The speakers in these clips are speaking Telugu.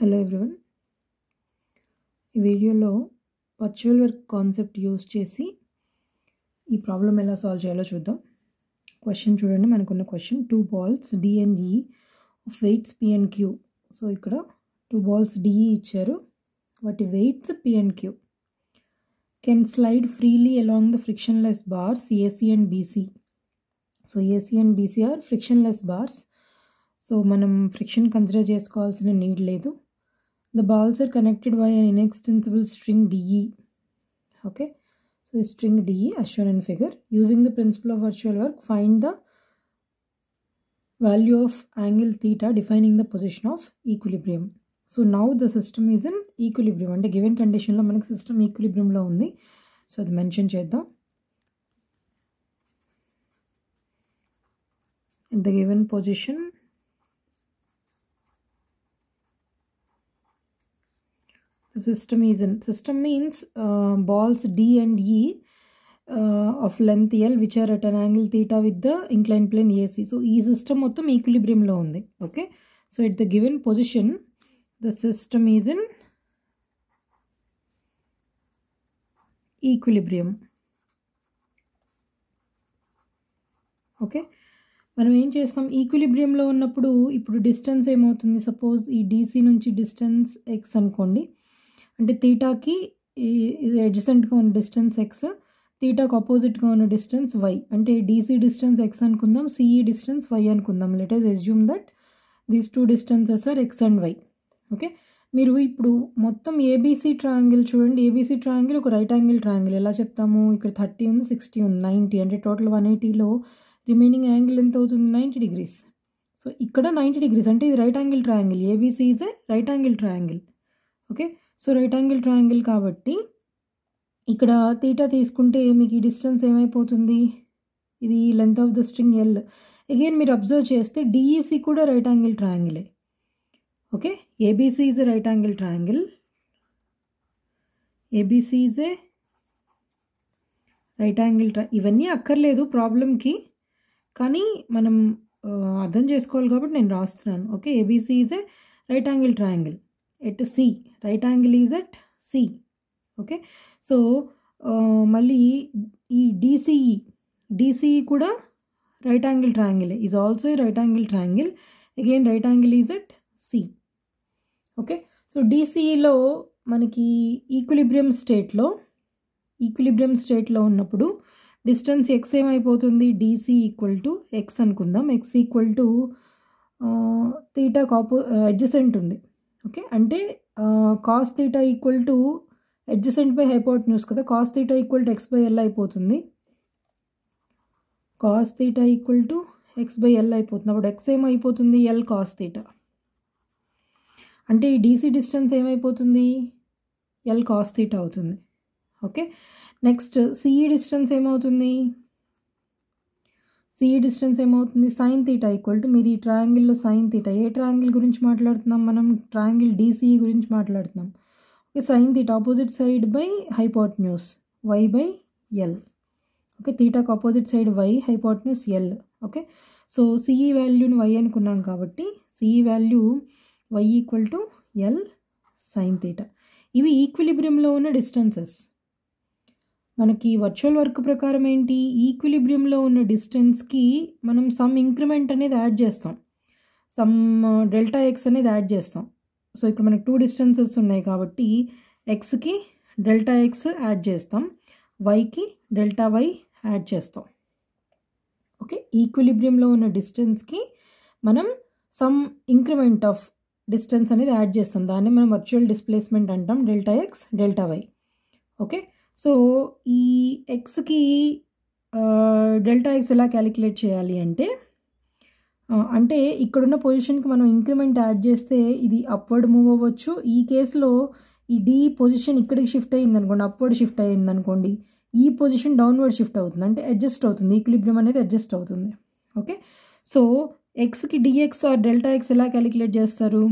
హలో ఎవ్రీవన్ ఈ వీడియోలో వర్చువల్ వర్క్ కాన్సెప్ట్ యూస్ చేసి ఈ ప్రాబ్లం ఎలా సాల్వ్ చేయాలో చూద్దాం క్వశ్చన్ చూడండి మనకున్న question two balls D and E of weights P and Q so ఇక్కడ టూ బాల్స్ డిఈ ఇచ్చారు వాటి వెయిట్స్ P and Q can slide freely along the frictionless bars AC and BC so AC and BC are less bars so మనం ఫ్రిక్షన్ కన్సిడర్ చేసుకోవాల్సిన నీడ్ లేదు The balls are connected by an inextensible string DE. Okay, so string DE as shown in figure. Using the principle of virtual work, find the value of angle theta defining the position of equilibrium. So now the is in equilibrium. Under given అంట the కండషనల system equilibrium ఈకవలబరయంల only. So the mention చదదం In the given position. system is in system means uh, balls d and e uh, of length l which are at an angle theta with the inclined plane ఈ సిస్టమ్ e మొత్తం ఈక్విలిబ్రియంలో ఉంది okay so it the given position the system is in equilibrium okay మనం ఏం చేస్తాం ఈక్విలిబ్రియంలో ఉన్నప్పుడు ఇప్పుడు డిస్టెన్స్ ఏమవుతుంది సపోజ్ ఈ డీసీ నుంచి డిస్టెన్స్ ఎక్స్ అనుకోండి అంటే థీటాకి అడ్జసెంట్గా ఉన్న డిస్టెన్స్ ఎక్స్ తీటాకు ఆపోజిట్గా ఉన్న డిస్టెన్స్ వై అంటే డీసీ డిస్టెన్స్ ఎక్స్ అనుకుందాం సిఈ డిస్టెన్స్ వై అనుకుందాం as assume that these two distances are x and y okay మీరు ఇప్పుడు మొత్తం ఏబీసీ ట్రాంగిల్ చూడండి ఏబీసీ ట్రాంగిల్ ఒక రైట్ యాంగిల్ ట్రాంగిల్ ఎలా చెప్తాము ఇక్కడ థర్టీ ఉంది సిక్స్టీ ఉంది నైంటీ అంటే టోటల్ వన్ ఎయిటీలో రిమైనింగ్ యాంగిల్ ఎంత అవుతుంది నైంటీ డిగ్రీస్ సో ఇక్కడ నైంటీ డిగ్రీస్ అంటే ఇది right angle triangle ABC is a right angle triangle okay so right angle triangle కాబట్టి ఇక్కడ తీటా తీసుకుంటే మీకు ఈ డిస్టెన్స్ ఏమైపోతుంది ఇది length of the string L again మీరు అబ్జర్వ్ చేస్తే డిఈసి కూడా రైట్ యాంగిల్ ట్రయాంగిలే okay ABC is a right angle triangle ABC is a right angle ట్రా ఇవన్నీ అక్కర్లేదు ప్రాబ్లంకి కానీ మనం uh, అర్థం చేసుకోవాలి కాబట్టి నేను రాస్తున్నాను okay ABC is a right angle triangle at C right angle is at C okay so మళ్ళీ ఈ డిసిఈ డిసిఈ e, e కూడా right angle triangle is also right angle triangle again right angle is at C okay so డిసిఈలో మనకి ఈక్విలిబ్రియం స్టేట్లో ఈక్విలిబ్రియం స్టేట్లో ఉన్నప్పుడు డిస్టెన్స్ ఎక్స్ ఏమైపోతుంది డిసి ఈక్వల్ టు ఎక్స్ అనుకుందాం ఎక్స్ ఈక్వల్ టు థీటాకు ఆపో అడ్జసెంట్ ఉంది ఓకే అంటే cos theta equal to adjacent by hypotenuse కదా cos theta equal to x by L అయిపోతుంది cos theta equal to x by L అయిపోతుంది అప్పుడు ఎక్స్ ఏమైపోతుంది ఎల్ కాస్ థీటా అంటే ఈ డీసీ డిస్టెన్స్ ఏమైపోతుంది ఎల్ కాస్ థీటా అవుతుంది ఓకే నెక్స్ట్ సిఈ డిస్టెన్స్ ఏమవుతుంది సిఈ డిస్టెన్స్ ఏమవుతుంది సైన్ థీటా ఈక్వల్ టు మీరు ఈ ట్రయాంగిల్లో సైన్ థీటా ఏ ట్రయాంగిల్ గురించి మాట్లాడుతున్నాం మనం ట్రయాంగిల్ డీసీఈ గురించి మాట్లాడుతున్నాం okay sine theta opposite side by news why by L okay తీటాకు ఆపోజిట్ సైడ్ వై న్యూస్ ఎల్ ఓకే సో సిఈ వాల్యూని వై అనుకున్నాం కాబట్టి CE value y equal to L sine theta ఇవి ఈక్విలిబ్రియంలో ఉన్న డిస్టెన్సెస్ మనకి వర్చువల్ వర్క్ ప్రకారం ఏంటి ఈక్విలిబ్రియంలో ఉన్న డిస్టెన్స్కి మనం సమ్ ఇంక్రిమెంట్ అనేది యాడ్ చేస్తాం సమ్ డెల్టా ఎక్స్ అనేది యాడ్ చేస్తాం సో ఇక్కడ మనకి టూ డిస్టెన్సెస్ ఉన్నాయి కాబట్టి ఎక్స్కి డెల్టా ఎక్స్ యాడ్ చేస్తాం వైకి డెల్టా వై యాడ్ చేస్తాం ఓకే ఈక్విలిబ్రియంలో ఉన్న డిస్టెన్స్కి మనం సమ్ ఇంక్రిమెంట్ ఆఫ్ డిస్టెన్స్ అనేది యాడ్ చేస్తాం దాన్ని మనం వర్చువల్ డిస్ప్లేస్మెంట్ అంటాం delta x delta y okay so ఈ ఎక్స్కి డెల్టా ఎక్స్ ఎలా క్యాలిక్యులేట్ చేయాలి అంటే అంటే ఇక్కడున్న పొజిషన్కి మనం ఇంక్రిమెంట్ యాడ్ చేస్తే ఇది అప్వర్డ్ మూవ్ అవ్వచ్చు ఈ కేసులో ఈ డి పొజిషన్ ఇక్కడికి షిఫ్ట్ అయ్యింది అనుకోండి అప్వర్డ్ షిఫ్ట్ అయ్యింది అనుకోండి ఈ పొజిషన్ డౌన్వర్డ్ షిఫ్ట్ అవుతుంది అంటే అడ్జస్ట్ అవుతుంది ఈక్విలిబ్రియం అనేది అడ్జస్ట్ అవుతుంది ఓకే సో ఎక్స్కి డిఎక్స్ ఆర్ డెల్టా ఎక్స్ ఎలా క్యాలిక్యులేట్ చేస్తారు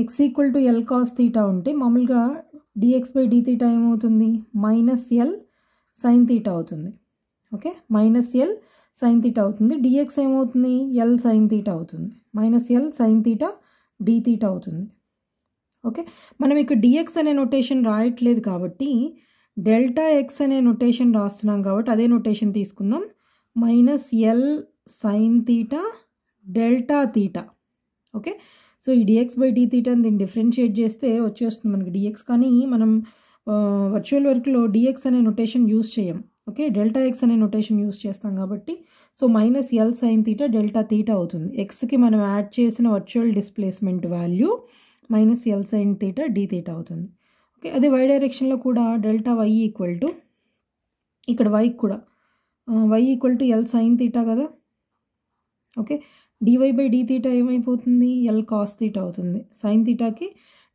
x equal to L cos theta ఉంటే మామూలుగా డిఎక్స్ బై డి తీటా ఏమవుతుంది మైనస్ ఎల్ సైన్ తీటా అవుతుంది okay minus L sine theta అవుతుంది డిఎక్స్ ఏమవుతుంది ఎల్ సైన్ తీటా అవుతుంది minus L sine theta d theta అవుతుంది ఓకే మనం ఇక్కడ డిఎక్స్ అనే నొటేషన్ రాయట్లేదు కాబట్టి డెల్టా ఎక్స్ అనే నొటేషన్ రాస్తున్నాం కాబట్టి అదే నొటేషన్ తీసుకుందాం minus L sine theta delta theta okay so ఈ డిఎక్స్ బై డి తీటాని దీన్ని డిఫరెన్షియేట్ చేస్తే వచ్చేస్తుంది మనకి డిఎక్స్ కానీ మనం వర్చువల్ వర్క్లో డిఎక్స్ అనే నొటేషన్ యూస్ చేయం ఓకే డెల్టా ఎక్స్ అనే నొటేషన్ యూస్ చేస్తాం కాబట్టి so minus L sine theta delta theta అవుతుంది ఎక్స్కి మనం యాడ్ చేసిన virtual displacement value minus L sine theta d theta అవుతుంది ఓకే అదే వై డైరెక్షన్లో కూడా డెల్టా వై ఈక్వల్ టు ఇక్కడ వైకి కూడా y equal to L sine theta కదా okay dy by d theta ఏమైపోతుంది ఎల్ కాస్ తీటా అవుతుంది సైన్ తీటాకి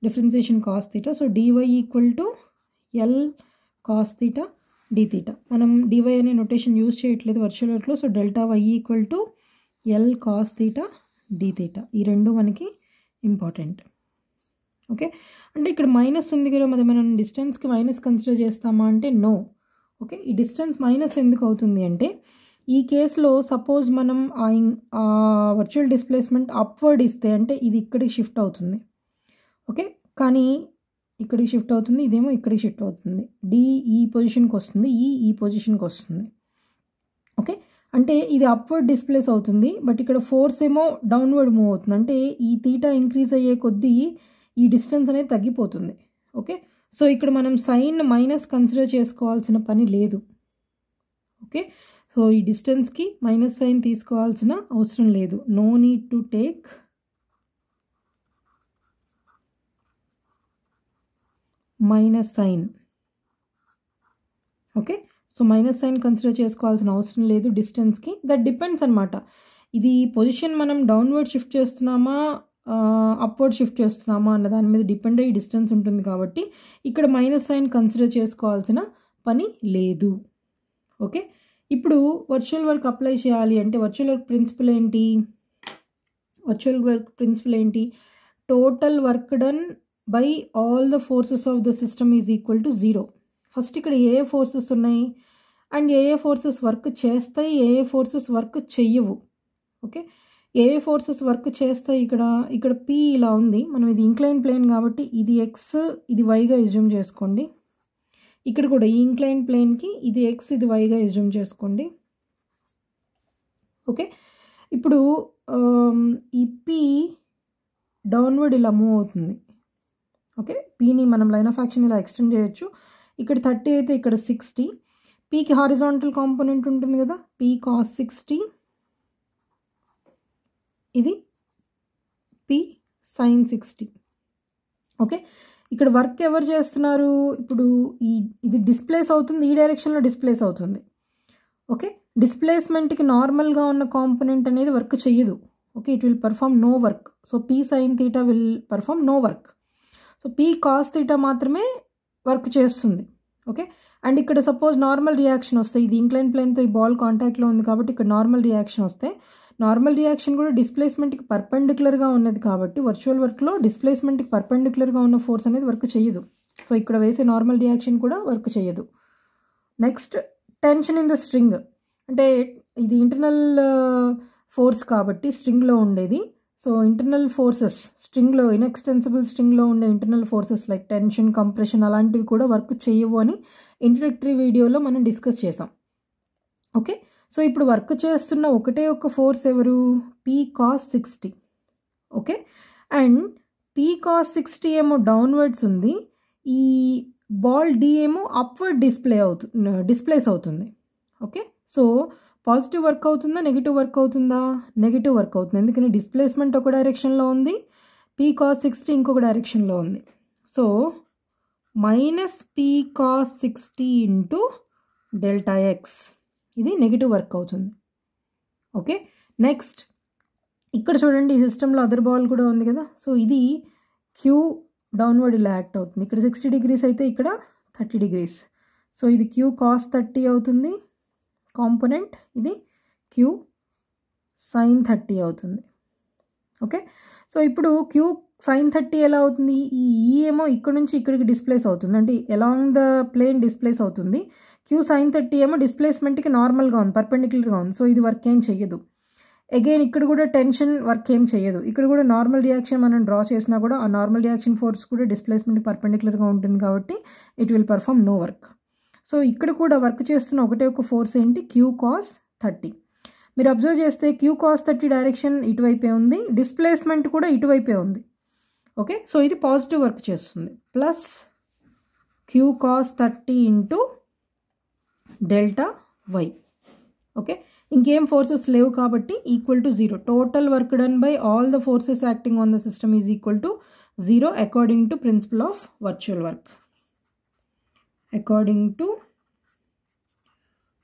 differentiation cos theta so dy equal to L cos theta d theta మనం డివై అనే నొటేషన్ యూజ్ చేయట్లేదు వర్చువల్ వర్క్లో so delta y equal to L cos theta d theta ఈ రెండు మనకి ఇంపార్టెంట్ ఓకే అంటే ఇక్కడ మైనస్ ఉంది కదా మరి మనం డిస్టెన్స్కి మైనస్ కన్సిడర్ చేస్తామా అంటే నో ఓకే ఈ డిస్టెన్స్ మైనస్ ఎందుకు అవుతుంది అంటే ఈ కేసులో సపోజ్ మనం ఆ వర్చువల్ డిస్ప్లేస్మెంట్ అప్వర్డ్ ఇస్తే అంటే ఇది ఇక్కడికి షిఫ్ట్ అవుతుంది ఓకే కానీ ఇక్కడికి షిఫ్ట్ అవుతుంది ఇదేమో ఇక్కడికి షిఫ్ట్ అవుతుంది డి ఈ పొజిషన్కి వస్తుంది ఈ ఈ పొజిషన్కి వస్తుంది ఓకే అంటే ఇది అప్వర్డ్ డిస్ప్లేస్ అవుతుంది బట్ ఇక్కడ ఫోర్స్ ఏమో డౌన్వర్డ్ మూవ్ అవుతుంది అంటే ఈ తీటా ఇంక్రీజ్ అయ్యే కొద్దీ ఈ డిస్టెన్స్ అనేది తగ్గిపోతుంది ఓకే సో ఇక్కడ మనం సైన్ మైనస్ కన్సిడర్ చేసుకోవాల్సిన పని లేదు ఓకే సో ఈ డిస్టెన్స్కి మైనస్ సైన్ తీసుకోవాల్సిన అవసరం లేదు no need to take minus sign okay so minus sign consider చేసుకోవాల్సిన అవసరం లేదు డిస్టెన్స్కి దట్ డిపెండ్స్ అనమాట ఇది పొజిషన్ మనం డౌన్వర్డ్ షిఫ్ట్ చేస్తున్నామా అప్వర్డ్ షిఫ్ట్ చేస్తున్నామా అన్న దాని మీద డిపెండ్ అయ్యి డిస్టెన్స్ ఉంటుంది కాబట్టి ఇక్కడ మైనస్ సైన్ కన్సిడర్ చేసుకోవాల్సిన పని లేదు ఓకే ఇప్పుడు వర్చువల్ వర్క్ అప్లై చేయాలి అంటే వర్చువల్ వర్క్ ప్రిన్సిపల్ ఏంటి వర్చువల్ వర్క్ ప్రిన్సిపల్ ఏంటి total work done by all the forces of the system is equal to zero first ఇక్కడ ఏ ఏ ఫోర్సెస్ ఉన్నాయి అండ్ ఏ ఏ ఫోర్సెస్ వర్క్ చేస్తాయి ఏ ఏ ఫోర్సెస్ వర్క్ చెయ్యవు ఓకే ఏ ఏ ఫోర్సెస్ వర్క్ చేస్తాయి ఇక్కడ ఇక్కడ పి ఇలా ఉంది మనం ఇది ఇంక్లైన్ ప్లేన్ కాబట్టి ఇది ఎక్స్ ఇది వైగా ఎజ్యూమ్ చేసుకోండి ఇక్కడ కూడా ఈ ఇంక్లైన్ ప్లేన్కి ఇది ఎక్స్ ఇది వైగా ఎజ్యూమ్ చేసుకోండి ఓకే ఇప్పుడు um, ఈ పీ డౌన్వర్డ్ ఇలా మూవ్ అవుతుంది ఓకే పీని మనం లైన్ ఆఫ్ యాక్షన్ ఇలా ఎక్స్టెండ్ చేయొచ్చు ఇక్కడ థర్టీ అయితే ఇక్కడ సిక్స్టీ పీకి హారిజాంటల్ కాంపోనెంట్ ఉంటుంది కదా పీ కాస్ సిక్స్టీ ఇది పీ సైన్ సిక్స్టీ ఓకే ఇక్కడ వర్క్ ఎవరు చేస్తున్నారు ఇప్పుడు ఈ ఇది డిస్ప్లేస్ అవుతుంది ఈ డైరెక్షన్లో డిస్ప్లేస్ అవుతుంది ఓకే డిస్ప్లేస్మెంట్కి నార్మల్గా ఉన్న కాంపోనెంట్ అనేది వర్క్ చెయ్యదు okay it will perform no work so P sine theta will perform no work so P cos theta మాత్రమే వర్క్ చేస్తుంది ఓకే అండ్ ఇక్కడ సపోజ్ నార్మల్ రియాక్షన్ వస్తే ఇది ఇంక్లైన్ ప్లేన్తో ఈ బాల్ కాంటాక్ట్లో ఉంది కాబట్టి ఇక్కడ నార్మల్ రియాక్షన్ వస్తే నార్మల్ రియాక్షన్ కూడా డిస్ప్లేస్మెంట్కి పర్పెండిక్యులర్గా ఉన్నది కాబట్టి వర్చువల్ వర్క్లో డిస్ప్లేస్మెంట్కి పర్పెండిక్యులర్గా ఉన్న ఫోర్స్ అనేది వర్క్ చేయదు సో ఇక్కడ వేసే నార్మల్ రియాక్షన్ కూడా వర్క్ చేయదు next tension in the string అంటే ఇది ఇంటర్నల్ ఫోర్స్ కాబట్టి స్ట్రింగ్లో ఉండేది సో ఇంటర్నల్ ఫోర్సెస్ స్ట్రింగ్లో ఇన్ఎక్స్టెన్సిబుల్ స్ట్రింగ్లో ఉండే internal forces like tension compression అలాంటివి కూడా వర్క్ చేయవు అని ఇంట్రడక్టరీ వీడియోలో మనం డిస్కస్ చేసాం ఓకే సో ఇప్పుడు వర్క్ చేస్తున్న ఒకటే ఒక ఫోర్స్ ఎవరు P cos sixty okay and P cos sixty ఏమో డౌన్వర్డ్స్ ఉంది ఈ బాల్ డి ఏమో అప్వర్డ్ డిస్ప్లే అవుతు డిస్ప్లేస్ అవుతుంది ఓకే సో పాజిటివ్ వర్క్ అవుతుందా నెగిటివ్ వర్క్ అవుతుందా నెగిటివ్ వర్క్ అవుతుంది ఎందుకంటే డిస్ప్లేస్మెంట్ ఒక డైరెక్షన్లో ఉంది పీ కాస్ సిక్స్టీ ఇంకొక డైరెక్షన్లో ఉంది so minus P cos sixty into delta x ఇది నెగిటివ్ వర్క్ అవుతుంది ఓకే నెక్స్ట్ ఇక్కడ చూడండి ఈ సిస్టంలో అదర్ బాల్ కూడా ఉంది కదా సో ఇది క్యూ డౌన్వర్డ్ ఇలా యాక్ట్ అవుతుంది ఇక్కడ సిక్స్టీ డిగ్రీస్ అయితే ఇక్కడ థర్టీ డిగ్రీస్ సో ఇది క్యూ కాస్ థర్టీ అవుతుంది కాంపోనెంట్ ఇది క్యూ సైన్ థర్టీ అవుతుంది ఓకే సో ఇప్పుడు క్యూ సైన్ థర్టీ ఎలా అవుతుంది ఈ ఈ e ఏమో ఇక్కడ నుంచి ఇక్కడికి డిస్ప్లేస్ అవుతుంది అంటే ఎలాంగ్ ద ప్లేన్ డిస్ప్లేస్ అవుతుంది క్యూ సైన్ థర్టీ ఏమో డిస్ప్లేస్మెంట్కి నార్మల్గా ఉంది పర్పెండిక్యులర్గా ఉంది సో ఇది వర్క్ ఏం చెయ్యదు అగైన్ ఇక్కడ కూడా టెన్షన్ వర్క్ ఏం చేయదు ఇక్కడ కూడా నార్మల్ రియాక్షన్ మనం డ్రా చేసినా కూడా ఆ నార్మల్ రియాక్షన్ ఫోర్స్ కూడా డిస్ప్లేస్మెంట్ పర్పెండిక్యులర్గా ఉంటుంది కాబట్టి it will perform no work so ఇక్కడ కూడా వర్క్ చేస్తున్న ఒకటే ఒక ఫోర్స్ ఏంటి క్యూ కాస్ థర్టీ మీరు అబ్జర్వ్ చేస్తే క్యూ కాస్ థర్టీ డైరెక్షన్ ఇటువైపే ఉంది డిస్ప్లేస్మెంట్ కూడా ఇటువైపే ఉంది ఓకే సో ఇది పాజిటివ్ వర్క్ చేస్తుంది plus Q cos thirty into delta y. Okay. In game forces slave kabati equal to 0. Total work done by all the forces acting on the system is equal to 0 according to principle of virtual work. According to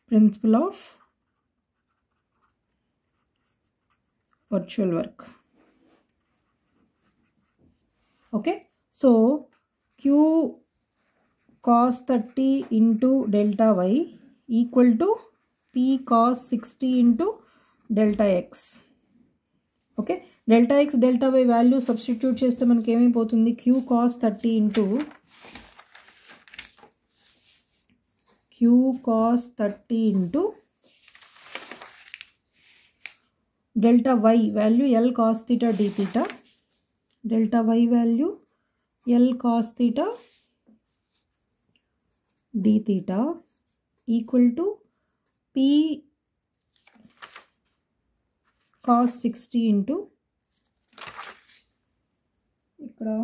principle of virtual work. Okay. So, Q cos 30 into delta y equal to P cos sixty into delta x okay delta x delta y value substitute చేస్తే మనకి ఏమైపోతుంది Q cos thirty into Q cos thirty into delta y value L cos theta d theta delta y value L cos theta d theta equal to P cos 60 into ikkada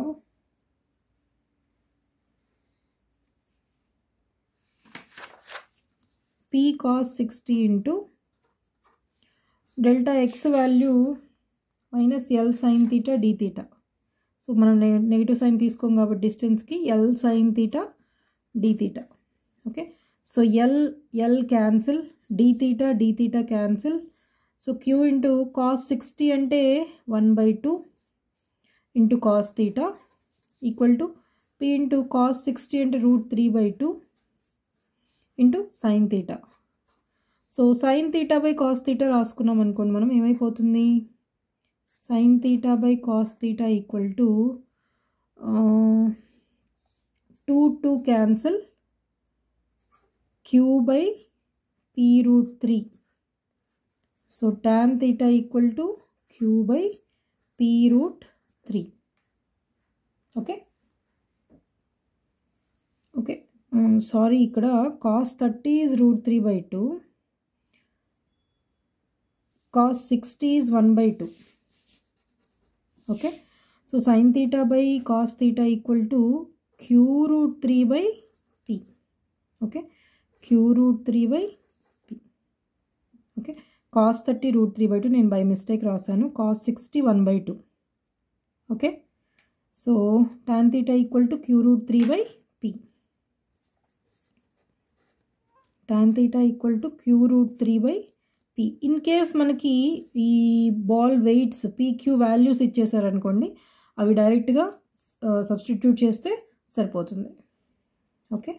P cos 60 into delta x value minus L sine theta d theta so మనం నెగిటివ్ సైన్ తీసుకోం కాబట్టి డిస్టెన్స్కి L sine theta d theta okay so L L cancel d theta d theta cancel so Q into cos sixty అంటే one by two into cos theta equal to P into cos sixty అంటే root three by two into sine theta so sine theta by cos theta రాసుకున్నాం అనుకోండి మనం ఏమైపోతుంది sine theta by cos theta equal to two two cancel q by p root 3. So tan theta equal to q by p root 3. Okay. Okay. Um, sorry, here cos 30 is root 3 by 2. Cos 60 is 1 by 2. Okay. So sin theta by cos theta equal to q root 3 by p. Okay. Q root three by okay cos thirty root three by two నేను బై మిస్టేక్ రాశాను cos sixty one by two okay so tan theta equal to Q root three by P tan theta equal to Q root three by P in case మనకి ఈ బాల్ వెయిట్స్ పీక్యూ వాల్యూస్ ఇచ్చేసారనుకోండి అవి డైరెక్ట్గా సబ్స్టిట్యూట్ uh, చేస్తే సరిపోతుంది ఓకే